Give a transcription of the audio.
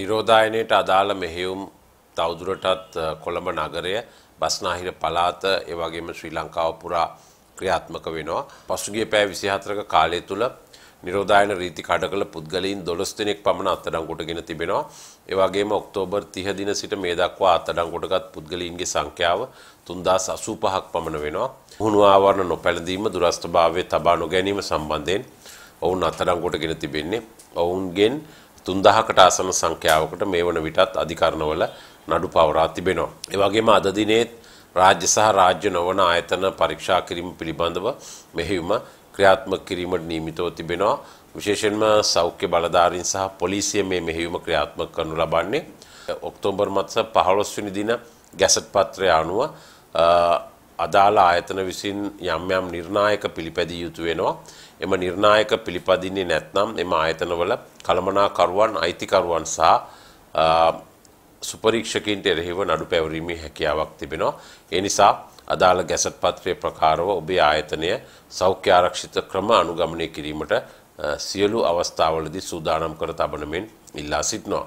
නිරෝධායනයට අදාළ මෙහෙයුම් තවදුරටත් කොළඹ නගරය බස්නාහිර පලාත එවගේම ශ්‍රී ලංකාව පුරා ක්‍රියාත්මක වෙනවා. පසුගිය පෑ විසිහතරක කාලය තුළ නිරෝධායන රීති කඩ කළ පුද්ගලයින් දොළොස් දෙනෙක් පමණ අත්තඩංකොටගෙන තිබෙනවා. එවගේම ඔක්තෝබර් තිහ දින සිට මේ දක්වා අත්තඩංකොටගත් පුද්ගලයින්ගේ සංඛ්‍යාව තුන්දාස් අසූ පහක් පමණ වෙනවා. හුණු ආවරණ නොපැළඳීම දුරස්ථභාවය තබා නොගැනීම සම්බන්ධයෙන් ඔවුන් අත්තඩංකොට ගෙන තිබෙන්නේ. ඔවුන්ගෙන් 3000කට ආසන සංඛ්‍යාවකට මේ වන විටත් අධිකරණවල නඩු පවරා තිබෙනවා. ඒ වගේම අද දිනේත් රාජ්‍ය සහ රාජ්‍ය නොවන ආයතන පරීක්ෂා කිරීම පිළිබඳව මෙහෙයුම ක්‍රියාත්මක කිරීමට නියමිතව තිබෙනවා. විශේෂයෙන්ම සෞඛ්‍ය බලධාරීන් සහ පොලිසිය මේ මෙහෙයුම ක්‍රියාත්මක කරනු ලබන්නේ ඔක්තෝබර් මාස 15 වෙනි දින ගැසට් පත්‍රය අනුව අදාළ ආයතන විසින් යම් යම් නිර්ණායක පිළිපැදිය යුතු වෙනවා. එම නිර්ණායක පිළිපදින්නේ නැත්නම් එම ආයතනවල කළමනාකරුවන් අයිතිකරුවන් සහ සුපරීක්ෂකින්ට එරෙහිව නඩු පැවරීමේ හැකියාවක් තිබෙනවා. ඒ නිසා අදාළ ගැසට් පත්‍රය ප්‍රකාරව ඔබේ ආයතනය සෞඛ්‍ය ආරක්ෂිත ක්‍රම අනුගමනය කිරීමට සියලු අවස්ථාවලදී සූදානම් කර තබන මෙන් ඉල්ලා සිටිනවා.